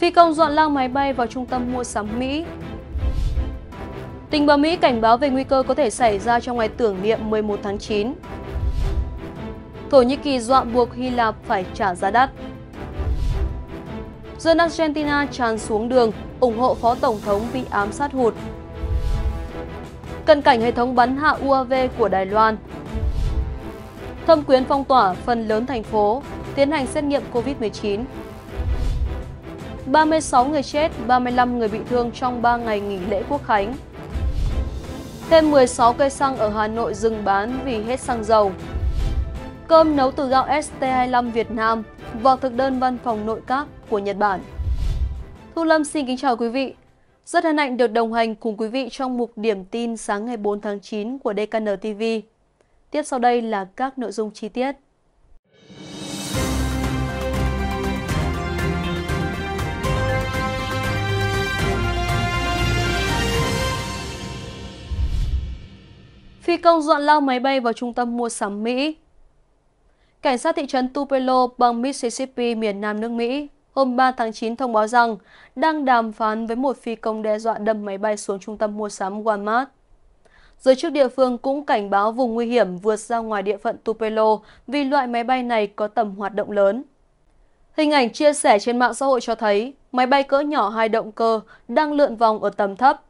Phi công dọn lao máy bay vào trung tâm mua sắm Mỹ. Tình báo Mỹ cảnh báo về nguy cơ có thể xảy ra trong ngày tưởng niệm 11 tháng 9. Thổ Nhĩ Kỳ dọa buộc Hy Lạp phải trả giá đắt. Dân Argentina tràn xuống đường, ủng hộ phó tổng thống bị ám sát hụt. Cần cảnh hệ thống bắn hạ UAV của Đài Loan. Thâm quyến phong tỏa phần lớn thành phố, tiến hành xét nghiệm COVID-19. 36 người chết, 35 người bị thương trong 3 ngày nghỉ lễ quốc khánh. Thêm 16 cây xăng ở Hà Nội dừng bán vì hết xăng dầu. Cơm nấu từ gạo ST25 Việt Nam vào thực đơn văn phòng nội các của Nhật Bản. Thu Lâm xin kính chào quý vị. Rất hân hạnh được đồng hành cùng quý vị trong mục điểm tin sáng ngày 4 tháng 9 của DKN TV. Tiếp sau đây là các nội dung chi tiết. công dọn lao máy bay vào trung tâm mua sắm Mỹ Cảnh sát thị trấn Tupelo, bang Mississippi, miền nam nước Mỹ, hôm 3 tháng 9 thông báo rằng đang đàm phán với một phi công đe dọa đâm máy bay xuống trung tâm mua sắm Walmart. Giới chức địa phương cũng cảnh báo vùng nguy hiểm vượt ra ngoài địa phận Tupelo vì loại máy bay này có tầm hoạt động lớn. Hình ảnh chia sẻ trên mạng xã hội cho thấy máy bay cỡ nhỏ hai động cơ đang lượn vòng ở tầm thấp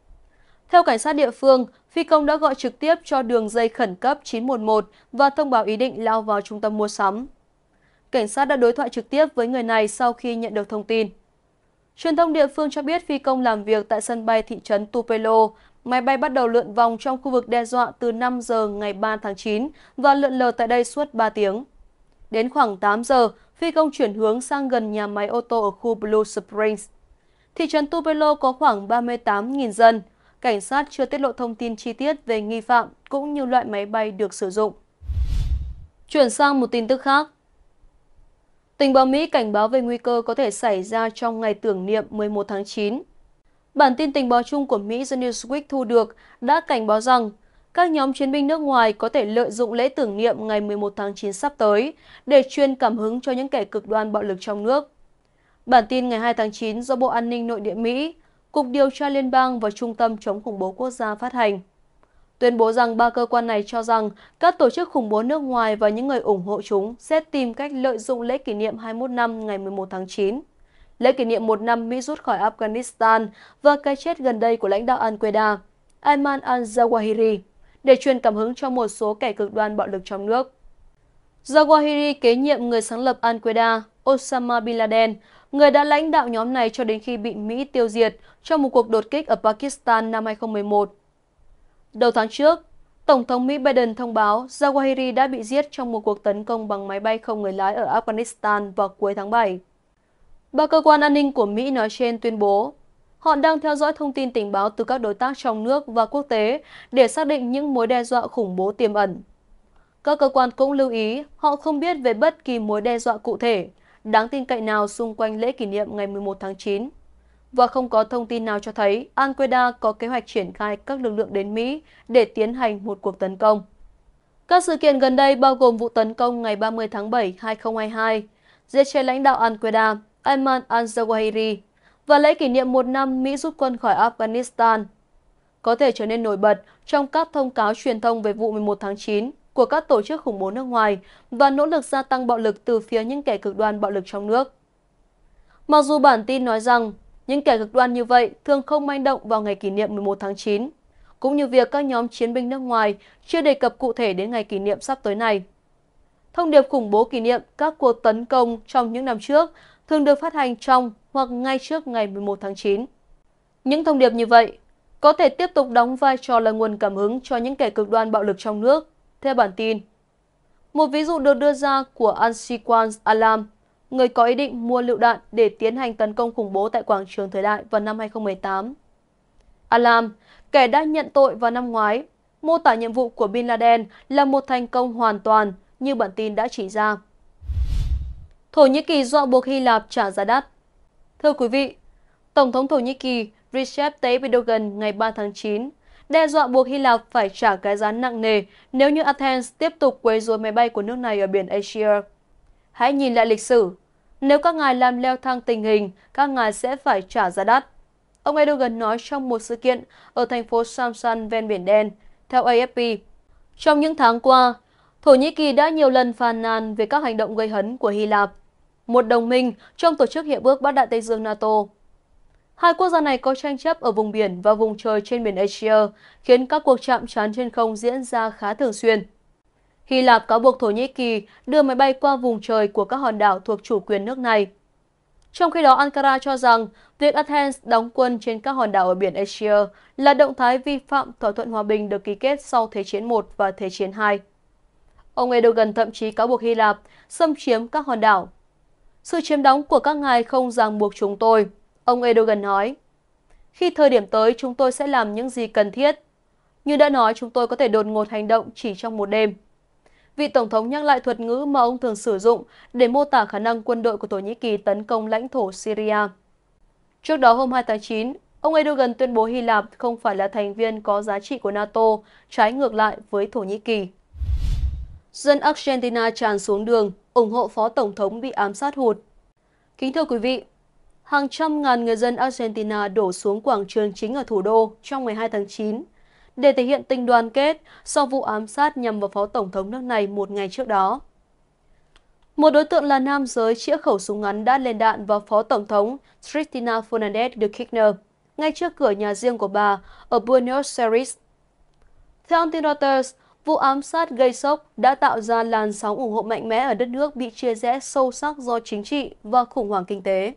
theo cảnh sát địa phương, phi công đã gọi trực tiếp cho đường dây khẩn cấp 911 và thông báo ý định lao vào trung tâm mua sắm. Cảnh sát đã đối thoại trực tiếp với người này sau khi nhận được thông tin. Truyền thông địa phương cho biết phi công làm việc tại sân bay thị trấn Tupelo. Máy bay bắt đầu lượn vòng trong khu vực đe dọa từ 5 giờ ngày 3 tháng 9 và lượn lờ tại đây suốt 3 tiếng. Đến khoảng 8 giờ, phi công chuyển hướng sang gần nhà máy ô tô ở khu Blue Springs. Thị trấn Tupelo có khoảng 38.000 dân cảnh sát chưa tiết lộ thông tin chi tiết về nghi phạm cũng như loại máy bay được sử dụng. Chuyển sang một tin tức khác. Tình báo Mỹ cảnh báo về nguy cơ có thể xảy ra trong ngày tưởng niệm 11 tháng 9. Bản tin tình báo chung của Mỹ The Newsweek thu được đã cảnh báo rằng các nhóm chiến binh nước ngoài có thể lợi dụng lễ tưởng niệm ngày 11 tháng 9 sắp tới để truyền cảm hứng cho những kẻ cực đoan bạo lực trong nước. Bản tin ngày 2 tháng 9 do Bộ An ninh Nội địa Mỹ Cục Điều tra Liên bang và Trung tâm chống khủng bố quốc gia phát hành. Tuyên bố rằng ba cơ quan này cho rằng các tổ chức khủng bố nước ngoài và những người ủng hộ chúng sẽ tìm cách lợi dụng lễ kỷ niệm 21 năm ngày 11 tháng 9. Lễ kỷ niệm một năm Mỹ rút khỏi Afghanistan và cái chết gần đây của lãnh đạo Al-Qaeda, Ayman al-Zawahiri, để truyền cảm hứng cho một số kẻ cực đoan bạo lực trong nước. Zawahiri kế nhiệm người sáng lập Al-Qaeda, Osama Bin Laden, người đã lãnh đạo nhóm này cho đến khi bị Mỹ tiêu diệt trong một cuộc đột kích ở Pakistan năm 2011. Đầu tháng trước, Tổng thống Mỹ Biden thông báo Zawahiri đã bị giết trong một cuộc tấn công bằng máy bay không người lái ở Afghanistan vào cuối tháng 7. Ba cơ quan an ninh của Mỹ nói trên tuyên bố họ đang theo dõi thông tin tình báo từ các đối tác trong nước và quốc tế để xác định những mối đe dọa khủng bố tiềm ẩn. Các cơ quan cũng lưu ý họ không biết về bất kỳ mối đe dọa cụ thể đáng tin cậy nào xung quanh lễ kỷ niệm ngày 11 tháng 9 và không có thông tin nào cho thấy Al Qaeda có kế hoạch triển khai các lực lượng đến Mỹ để tiến hành một cuộc tấn công. Các sự kiện gần đây bao gồm vụ tấn công ngày 30 tháng 7, 2022, giết chết lãnh đạo Al Qaeda Ayman al-Zawahiri và lễ kỷ niệm một năm Mỹ rút quân khỏi Afghanistan có thể trở nên nổi bật trong các thông cáo truyền thông về vụ 11 tháng 9 của các tổ chức khủng bố nước ngoài và nỗ lực gia tăng bạo lực từ phía những kẻ cực đoan bạo lực trong nước. Mặc dù bản tin nói rằng những kẻ cực đoan như vậy thường không manh động vào ngày kỷ niệm 11 tháng 9, cũng như việc các nhóm chiến binh nước ngoài chưa đề cập cụ thể đến ngày kỷ niệm sắp tới này. Thông điệp khủng bố kỷ niệm các cuộc tấn công trong những năm trước thường được phát hành trong hoặc ngay trước ngày 11 tháng 9. Những thông điệp như vậy có thể tiếp tục đóng vai trò là nguồn cảm hứng cho những kẻ cực đoan bạo lực trong nước theo bản tin, một ví dụ được đưa ra của Ansiquan Alam, người có ý định mua lựu đạn để tiến hành tấn công khủng bố tại quảng trường thời đại vào năm 2018. Alam, kẻ đã nhận tội vào năm ngoái, mô tả nhiệm vụ của Bin Laden là một thành công hoàn toàn như bản tin đã chỉ ra. Thổ Nhĩ Kỳ dọa buộc Hy Lạp trả giá đắt Thưa quý vị, Tổng thống Thổ Nhĩ Kỳ Recep Tayyip Erdogan ngày 3 tháng 9 đe dọa buộc Hy Lạp phải trả cái giá nặng nề nếu như Athens tiếp tục quấy rối máy bay của nước này ở biển Asia. Hãy nhìn lại lịch sử. Nếu các ngài làm leo thang tình hình, các ngài sẽ phải trả giá đắt. Ông Erdogan nói trong một sự kiện ở thành phố Samsun ven Biển Đen, theo AFP. Trong những tháng qua, Thổ Nhĩ Kỳ đã nhiều lần phàn nàn về các hành động gây hấn của Hy Lạp, một đồng minh trong Tổ chức Hiệp ước Bắc Đại Tây Dương NATO. Hai quốc gia này có tranh chấp ở vùng biển và vùng trời trên biển Asia, khiến các cuộc chạm trán trên không diễn ra khá thường xuyên. Hy Lạp cáo buộc Thổ Nhĩ Kỳ đưa máy bay qua vùng trời của các hòn đảo thuộc chủ quyền nước này. Trong khi đó, Ankara cho rằng việc Athens đóng quân trên các hòn đảo ở biển Asia là động thái vi phạm thỏa thuận hòa bình được ký kết sau Thế chiến I và Thế chiến II. Ông Erdogan thậm chí cáo buộc Hy Lạp xâm chiếm các hòn đảo. Sự chiếm đóng của các ngài không ràng buộc chúng tôi, Ông Erdogan nói, khi thời điểm tới chúng tôi sẽ làm những gì cần thiết. Như đã nói chúng tôi có thể đột ngột hành động chỉ trong một đêm. Vị Tổng thống nhắc lại thuật ngữ mà ông thường sử dụng để mô tả khả năng quân đội của Thổ Nhĩ Kỳ tấn công lãnh thổ Syria. Trước đó hôm 2 tháng 9, ông Erdogan tuyên bố Hy Lạp không phải là thành viên có giá trị của NATO, trái ngược lại với Thổ Nhĩ Kỳ. Dân Argentina tràn xuống đường, ủng hộ phó tổng thống bị ám sát hụt. Kính thưa quý vị, hàng trăm ngàn người dân Argentina đổ xuống quảng trường chính ở thủ đô trong ngày 2 tháng 9 để thể hiện tình đoàn kết sau vụ ám sát nhằm vào phó tổng thống nước này một ngày trước đó. Một đối tượng là nam giới chĩa khẩu súng ngắn đã lên đạn vào phó tổng thống Cristina Fernandez de Kirchner ngay trước cửa nhà riêng của bà ở Buenos Aires. Theo tin Reuters, vụ ám sát gây sốc đã tạo ra làn sóng ủng hộ mạnh mẽ ở đất nước bị chia rẽ sâu sắc do chính trị và khủng hoảng kinh tế.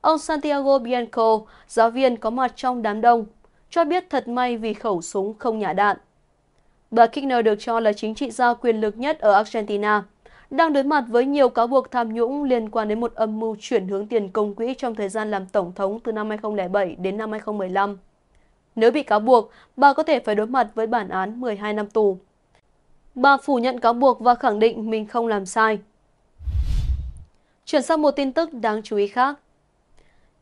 Ông Santiago Bianco, giáo viên có mặt trong đám đông, cho biết thật may vì khẩu súng không nhả đạn. Bà Kirchner được cho là chính trị gia quyền lực nhất ở Argentina, đang đối mặt với nhiều cáo buộc tham nhũng liên quan đến một âm mưu chuyển hướng tiền công quỹ trong thời gian làm tổng thống từ năm 2007 đến năm 2015. Nếu bị cáo buộc, bà có thể phải đối mặt với bản án 12 năm tù. Bà phủ nhận cáo buộc và khẳng định mình không làm sai. Chuyển sang một tin tức đáng chú ý khác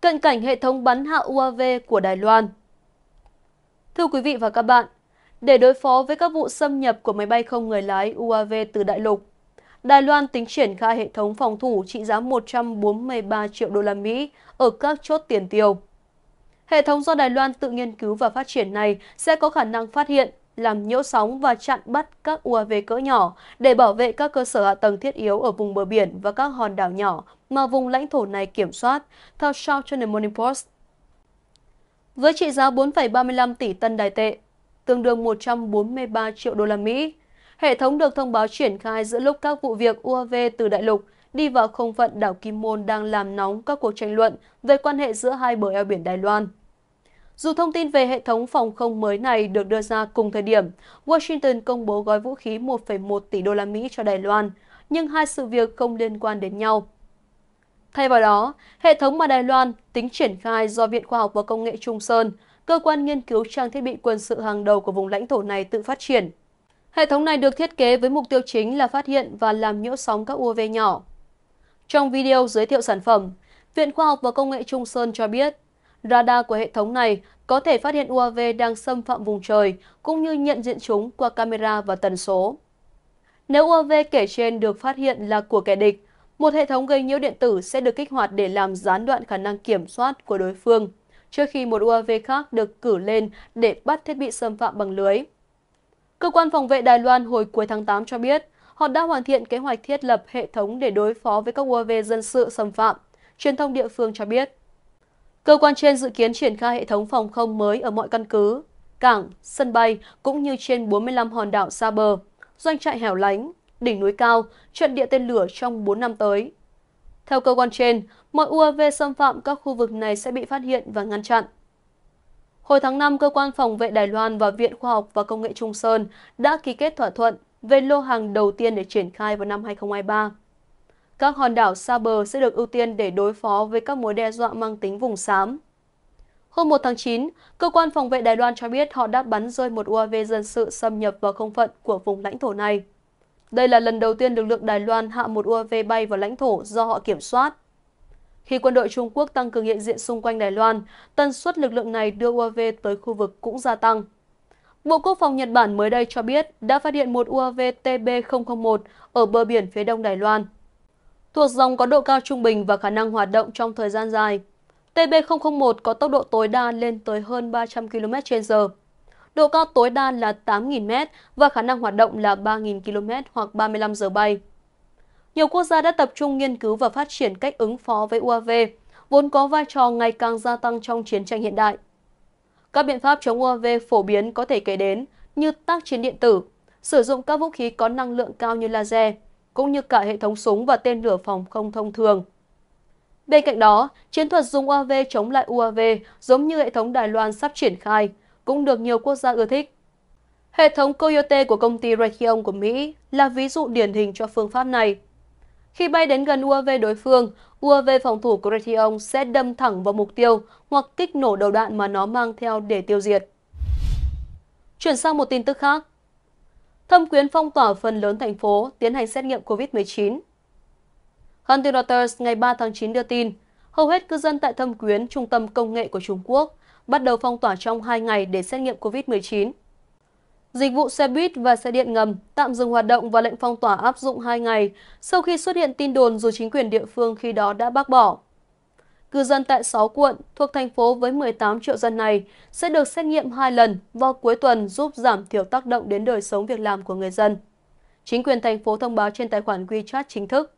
cận cảnh hệ thống bắn hạ UAV của Đài Loan. Thưa quý vị và các bạn, để đối phó với các vụ xâm nhập của máy bay không người lái UAV từ đại lục, Đài Loan tính triển khai hệ thống phòng thủ trị giá 143 triệu đô la Mỹ ở các chốt tiền tiêu. Hệ thống do Đài Loan tự nghiên cứu và phát triển này sẽ có khả năng phát hiện, làm nhiễu sóng và chặn bắt các UAV cỡ nhỏ để bảo vệ các cơ sở hạ tầng thiết yếu ở vùng bờ biển và các hòn đảo nhỏ mà vùng lãnh thổ này kiểm soát, theo South China Morning Post. Với trị giá 4,35 tỷ tân đài tệ, tương đương 143 triệu đô la Mỹ, hệ thống được thông báo triển khai giữa lúc các vụ việc UAV từ đại lục đi vào không phận đảo Kim Môn đang làm nóng các cuộc tranh luận về quan hệ giữa hai bờ eo biển Đài Loan. Dù thông tin về hệ thống phòng không mới này được đưa ra cùng thời điểm, Washington công bố gói vũ khí 1,1 tỷ đô la Mỹ cho Đài Loan, nhưng hai sự việc không liên quan đến nhau. Thay vào đó, hệ thống mà Đài Loan tính triển khai do Viện Khoa học và Công nghệ Trung Sơn, cơ quan nghiên cứu trang thiết bị quân sự hàng đầu của vùng lãnh thổ này tự phát triển. Hệ thống này được thiết kế với mục tiêu chính là phát hiện và làm nhiễu sóng các UAV nhỏ. Trong video giới thiệu sản phẩm, Viện Khoa học và Công nghệ Trung Sơn cho biết, radar của hệ thống này có thể phát hiện UAV đang xâm phạm vùng trời cũng như nhận diện chúng qua camera và tần số. Nếu UAV kể trên được phát hiện là của kẻ địch, một hệ thống gây nhiễu điện tử sẽ được kích hoạt để làm gián đoạn khả năng kiểm soát của đối phương, trước khi một UAV khác được cử lên để bắt thiết bị xâm phạm bằng lưới. Cơ quan phòng vệ Đài Loan hồi cuối tháng 8 cho biết, họ đã hoàn thiện kế hoạch thiết lập hệ thống để đối phó với các UAV dân sự xâm phạm, truyền thông địa phương cho biết. Cơ quan trên dự kiến triển khai hệ thống phòng không mới ở mọi căn cứ, cảng, sân bay cũng như trên 45 hòn đảo xa bờ, doanh trại hẻo lánh, đỉnh núi cao, trận địa tên lửa trong 4 năm tới. Theo cơ quan trên, mọi UAV xâm phạm các khu vực này sẽ bị phát hiện và ngăn chặn. Hồi tháng 5, Cơ quan Phòng vệ Đài Loan và Viện Khoa học và Công nghệ Trung Sơn đã ký kết thỏa thuận về lô hàng đầu tiên để triển khai vào năm 2023. Các hòn đảo xa bờ sẽ được ưu tiên để đối phó với các mối đe dọa mang tính vùng xám. Hôm 1 tháng 9, Cơ quan Phòng vệ Đài Loan cho biết họ đã bắn rơi một UAV dân sự xâm nhập vào không phận của vùng lãnh thổ này. Đây là lần đầu tiên lực lượng Đài Loan hạ một UAV bay vào lãnh thổ do họ kiểm soát. Khi quân đội Trung Quốc tăng cường hiện diện xung quanh Đài Loan, tần suất lực lượng này đưa UAV tới khu vực cũng gia tăng. Bộ Quốc phòng Nhật Bản mới đây cho biết đã phát hiện một UAV TB001 ở bờ biển phía đông Đài Loan. Thuộc dòng có độ cao trung bình và khả năng hoạt động trong thời gian dài. TB001 có tốc độ tối đa lên tới hơn 300 km/h độ cao tối đa là 8.000 m và khả năng hoạt động là 3.000 km hoặc 35 giờ bay. Nhiều quốc gia đã tập trung nghiên cứu và phát triển cách ứng phó với UAV, vốn có vai trò ngày càng gia tăng trong chiến tranh hiện đại. Các biện pháp chống UAV phổ biến có thể kể đến như tác chiến điện tử, sử dụng các vũ khí có năng lượng cao như laser, cũng như cả hệ thống súng và tên lửa phòng không thông thường. Bên cạnh đó, chiến thuật dùng UAV chống lại UAV giống như hệ thống Đài Loan sắp triển khai – cũng được nhiều quốc gia ưa thích. Hệ thống Coyote của công ty Raytheon của Mỹ là ví dụ điển hình cho phương pháp này. Khi bay đến gần UAV đối phương, UAV phòng thủ của Raytheon sẽ đâm thẳng vào mục tiêu hoặc kích nổ đầu đạn mà nó mang theo để tiêu diệt. Chuyển sang một tin tức khác. Thâm quyến phong tỏa phần lớn thành phố tiến hành xét nghiệm COVID-19. Hunting Reuters ngày 3 tháng 9 đưa tin, hầu hết cư dân tại Thâm Quyến, trung tâm công nghệ của Trung Quốc, bắt đầu phong tỏa trong 2 ngày để xét nghiệm COVID-19. Dịch vụ xe buýt và xe điện ngầm tạm dừng hoạt động và lệnh phong tỏa áp dụng 2 ngày sau khi xuất hiện tin đồn dù chính quyền địa phương khi đó đã bác bỏ. Cư dân tại 6 quận thuộc thành phố với 18 triệu dân này sẽ được xét nghiệm 2 lần vào cuối tuần giúp giảm thiểu tác động đến đời sống việc làm của người dân. Chính quyền thành phố thông báo trên tài khoản WeChat chính thức.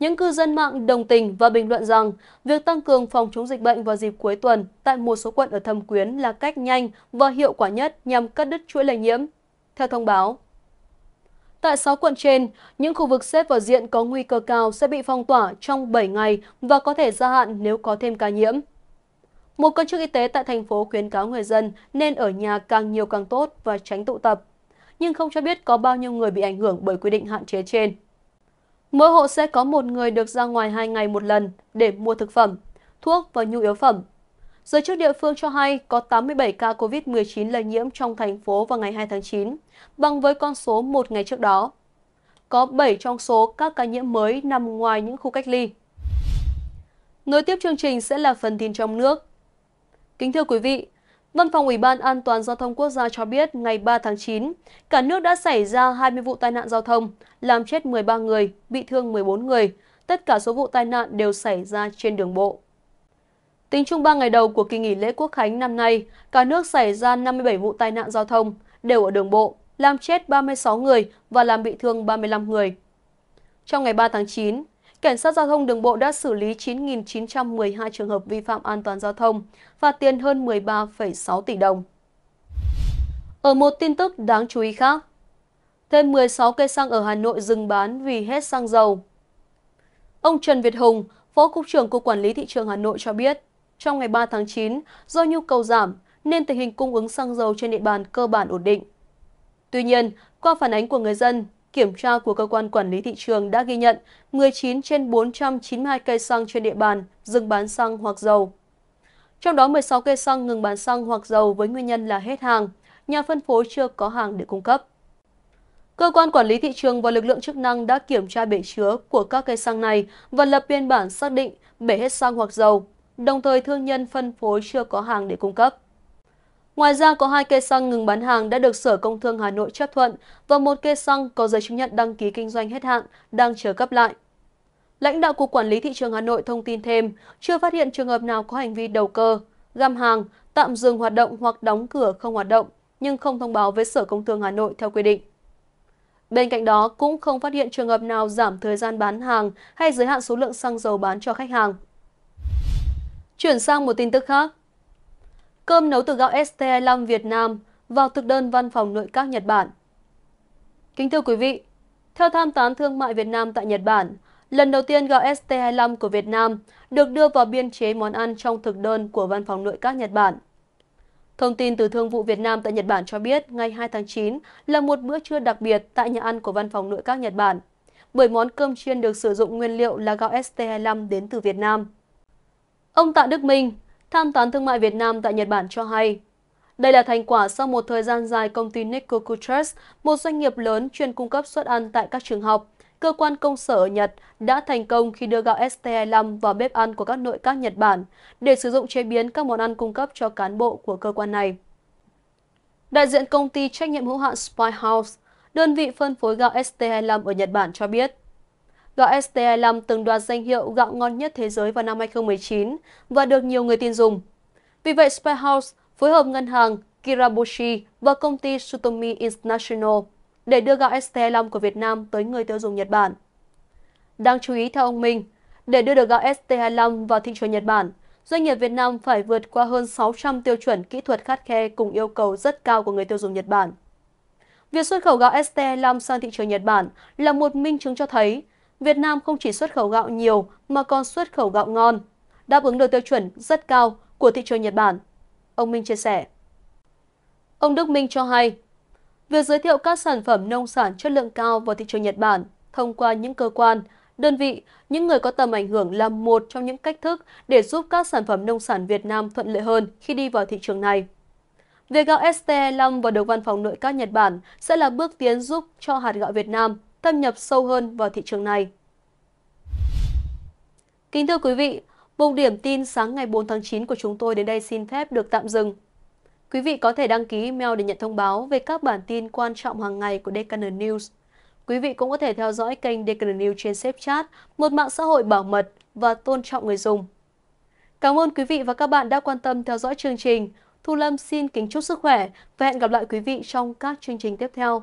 Những cư dân mạng đồng tình và bình luận rằng việc tăng cường phòng chống dịch bệnh vào dịp cuối tuần tại một số quận ở Thâm Quyến là cách nhanh và hiệu quả nhất nhằm cắt đứt chuỗi lây nhiễm. Theo thông báo, Tại 6 quận trên, những khu vực xếp vào diện có nguy cơ cao sẽ bị phong tỏa trong 7 ngày và có thể gia hạn nếu có thêm ca nhiễm. Một quan chức y tế tại thành phố khuyến cáo người dân nên ở nhà càng nhiều càng tốt và tránh tụ tập, nhưng không cho biết có bao nhiêu người bị ảnh hưởng bởi quy định hạn chế trên. Mỗi hộ sẽ có một người được ra ngoài 2 ngày một lần để mua thực phẩm, thuốc và nhu yếu phẩm. Giới chức địa phương cho hay có 87 ca COVID-19 lây nhiễm trong thành phố vào ngày 2 tháng 9, bằng với con số một ngày trước đó. Có 7 trong số các ca nhiễm mới nằm ngoài những khu cách ly. Nối tiếp chương trình sẽ là phần tin trong nước. Kính thưa quý vị, Văn phòng Ủy ban An toàn Giao thông Quốc gia cho biết ngày 3 tháng 9, cả nước đã xảy ra 20 vụ tai nạn giao thông, làm chết 13 người, bị thương 14 người. Tất cả số vụ tai nạn đều xảy ra trên đường bộ. Tính chung 3 ngày đầu của kỳ nghỉ lễ Quốc khánh năm nay, cả nước xảy ra 57 vụ tai nạn giao thông, đều ở đường bộ, làm chết 36 người và làm bị thương 35 người. Trong ngày 3 tháng 9, Cảnh sát giao thông đường bộ đã xử lý 9.912 trường hợp vi phạm an toàn giao thông, phạt tiền hơn 13,6 tỷ đồng. Ở một tin tức đáng chú ý khác, thêm 16 cây xăng ở Hà Nội dừng bán vì hết xăng dầu. Ông Trần Việt Hùng, Phó Cục trưởng Cục Quản lý Thị trường Hà Nội cho biết, trong ngày 3 tháng 9, do nhu cầu giảm nên tình hình cung ứng xăng dầu trên địa bàn cơ bản ổn định. Tuy nhiên, qua phản ánh của người dân, Kiểm tra của cơ quan quản lý thị trường đã ghi nhận 19 trên 492 cây xăng trên địa bàn dừng bán xăng hoặc dầu. Trong đó 16 cây xăng ngừng bán xăng hoặc dầu với nguyên nhân là hết hàng, nhà phân phối chưa có hàng để cung cấp. Cơ quan quản lý thị trường và lực lượng chức năng đã kiểm tra bể chứa của các cây xăng này và lập biên bản xác định bể hết xăng hoặc dầu, đồng thời thương nhân phân phối chưa có hàng để cung cấp. Ngoài ra, có hai cây xăng ngừng bán hàng đã được Sở Công Thương Hà Nội chấp thuận và một cây xăng có giấy chứng nhận đăng ký kinh doanh hết hạn đang chờ cấp lại. Lãnh đạo Cục Quản lý Thị trường Hà Nội thông tin thêm, chưa phát hiện trường hợp nào có hành vi đầu cơ, găm hàng, tạm dừng hoạt động hoặc đóng cửa không hoạt động, nhưng không thông báo với Sở Công Thương Hà Nội theo quy định. Bên cạnh đó, cũng không phát hiện trường hợp nào giảm thời gian bán hàng hay giới hạn số lượng xăng dầu bán cho khách hàng. Chuyển sang một tin tức khác, Cơm nấu từ gạo ST 25 Việt Nam vào thực đơn văn phòng nội các Nhật Bản. Kính thưa quý vị, theo tham tán thương mại Việt Nam tại Nhật Bản, lần đầu tiên gạo ST25 của Việt Nam được đưa vào biên chế món ăn trong thực đơn của Văn phòng Nội các Nhật Bản. Thông tin từ Thương vụ Việt Nam tại Nhật Bản cho biết ngày 2 tháng 9 là một bữa trưa đặc biệt tại nhà ăn của Văn phòng Nội các Nhật Bản, bởi món cơm chiên được sử dụng nguyên liệu là gạo ST25 đến từ Việt Nam. Ông Tạ Đức Minh, Tham tán thương mại Việt Nam tại Nhật Bản cho hay. Đây là thành quả sau một thời gian dài công ty Nikoku Trust, một doanh nghiệp lớn chuyên cung cấp suất ăn tại các trường học, cơ quan công sở ở Nhật đã thành công khi đưa gạo ST25 vào bếp ăn của các nội các Nhật Bản để sử dụng chế biến các món ăn cung cấp cho cán bộ của cơ quan này. Đại diện công ty trách nhiệm hữu hạn Spy House, đơn vị phân phối gạo ST25 ở Nhật Bản cho biết, gạo ST25 từng đoạt danh hiệu gạo ngon nhất thế giới vào năm 2019 và được nhiều người tin dùng. Vì vậy, Spy phối hợp ngân hàng Kiraboshi và công ty Sutomi International để đưa gạo ST25 của Việt Nam tới người tiêu dùng Nhật Bản. Đáng chú ý theo ông Minh, để đưa được gạo ST25 vào thị trường Nhật Bản, doanh nghiệp Việt Nam phải vượt qua hơn 600 tiêu chuẩn kỹ thuật khắt khe cùng yêu cầu rất cao của người tiêu dùng Nhật Bản. Việc xuất khẩu gạo ST25 sang thị trường Nhật Bản là một minh chứng cho thấy Việt Nam không chỉ xuất khẩu gạo nhiều mà còn xuất khẩu gạo ngon, đáp ứng được tiêu chuẩn rất cao của thị trường Nhật Bản. Ông Minh chia sẻ. Ông Đức Minh cho hay, việc giới thiệu các sản phẩm nông sản chất lượng cao vào thị trường Nhật Bản thông qua những cơ quan, đơn vị, những người có tầm ảnh hưởng là một trong những cách thức để giúp các sản phẩm nông sản Việt Nam thuận lợi hơn khi đi vào thị trường này. Việc gạo ST25 vào được Văn phòng Nội các Nhật Bản sẽ là bước tiến giúp cho hạt gạo Việt Nam thâm nhập sâu hơn vào thị trường này. Kính thưa quý vị, mục điểm tin sáng ngày 4 tháng 9 của chúng tôi đến đây xin phép được tạm dừng. Quý vị có thể đăng ký email để nhận thông báo về các bản tin quan trọng hàng ngày của Deccan News. Quý vị cũng có thể theo dõi kênh Deccan News trên SafeChat, một mạng xã hội bảo mật và tôn trọng người dùng. Cảm ơn quý vị và các bạn đã quan tâm theo dõi chương trình. Thu Lâm xin kính chúc sức khỏe và hẹn gặp lại quý vị trong các chương trình tiếp theo.